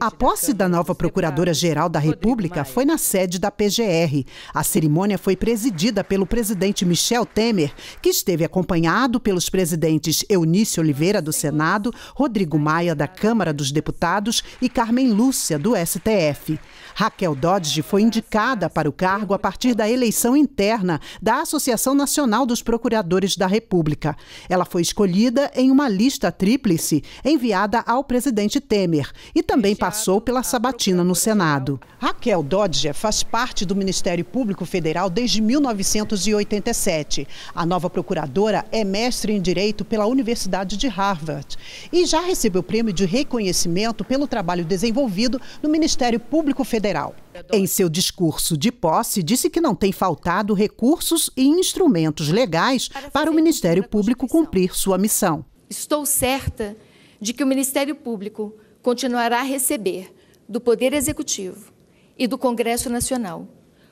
A posse da nova Procuradora-Geral da República foi na sede da PGR. A cerimônia foi presidida pelo presidente Michel Temer, que esteve acompanhado pelos presidentes Eunício Oliveira do Senado, Rodrigo Maia da Câmara dos Deputados e Carmen Lúcia do STF. Raquel Dodge foi indicada para o cargo a partir da eleição interna da Associação Nacional dos Procuradores da República. Ela foi escolhida em uma lista tríplice enviada ao presidente Temer e também passou pela sabatina no Senado. Raquel Dodge faz parte do Ministério Público Federal desde 1987. A nova procuradora é mestre em Direito pela Universidade de Harvard e já recebeu prêmio de reconhecimento pelo trabalho desenvolvido no Ministério Público Federal. Em seu discurso de posse, disse que não tem faltado recursos e instrumentos legais para o Ministério Público cumprir sua missão. Estou certa de que o Ministério Público continuará a receber do Poder Executivo e do Congresso Nacional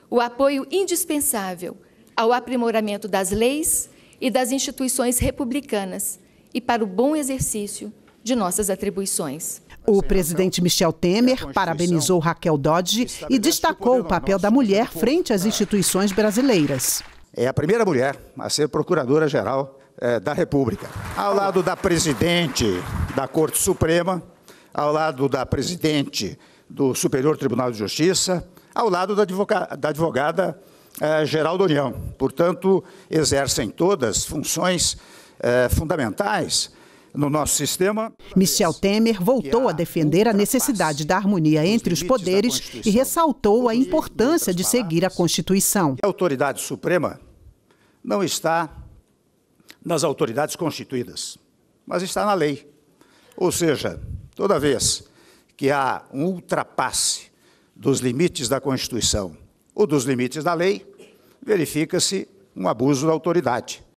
o apoio indispensável ao aprimoramento das leis e das instituições republicanas e para o bom exercício de nossas atribuições. O presidente Michel Temer é parabenizou Raquel Dodge e destacou o papel da mulher frente às instituições brasileiras. É a primeira mulher a ser procuradora-geral eh, da República. Ao lado da presidente da Corte Suprema, ao lado da presidente do Superior Tribunal de Justiça, ao lado da, advogada, da advogada eh, Geraldo União. Portanto, exercem todas funções eh, fundamentais no nosso sistema. Michel Temer voltou a defender a necessidade da harmonia entre os poderes e ressaltou a importância de seguir a Constituição. A autoridade suprema não está nas autoridades constituídas, mas está na lei. Ou seja, Toda vez que há um ultrapasse dos limites da Constituição ou dos limites da lei, verifica-se um abuso da autoridade.